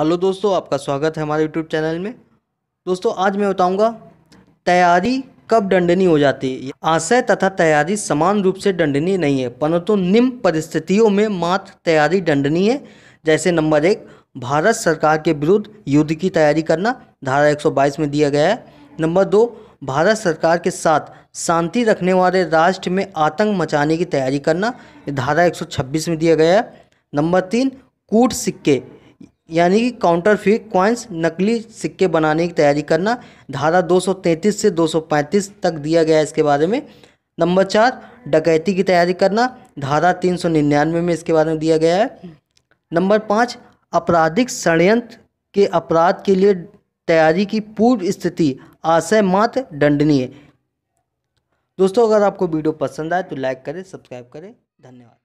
hello दोस्तों आपका स्वागत है हमारे यूट्यूब चैनल में दोस्तों आज मैं बताऊंगा तैयारी कब दंडनीय हो जाती है आशय तथा तैयारी समान रूप से दंडनीय नहीं है परंतु निम्न परिस्थितियों में मात्र तैयारी दंडनीय है जैसे नंबर एक भारत सरकार के विरुद्ध युद्ध की तैयारी करना धारा एक में दिया गया है नंबर दो भारत सरकार के साथ शांति रखने वाले राष्ट्र में आतंक मचाने की तैयारी करना धारा एक में दिया गया है नंबर तीन कूट सिक्के यानी कि काउंटरफिट क्वाइंस नकली सिक्के बनाने की तैयारी करना धारा 233 से 235 तक दिया गया है इसके बारे में नंबर चार डकैती की तैयारी करना धारा 399 में इसके बारे में दिया गया है नंबर पाँच आपराधिक षडयंत्र के अपराध के लिए तैयारी की पूर्व स्थिति आशय मात्र दंडनीय दोस्तों अगर आपको वीडियो पसंद आए तो लाइक करें सब्सक्राइब करें धन्यवाद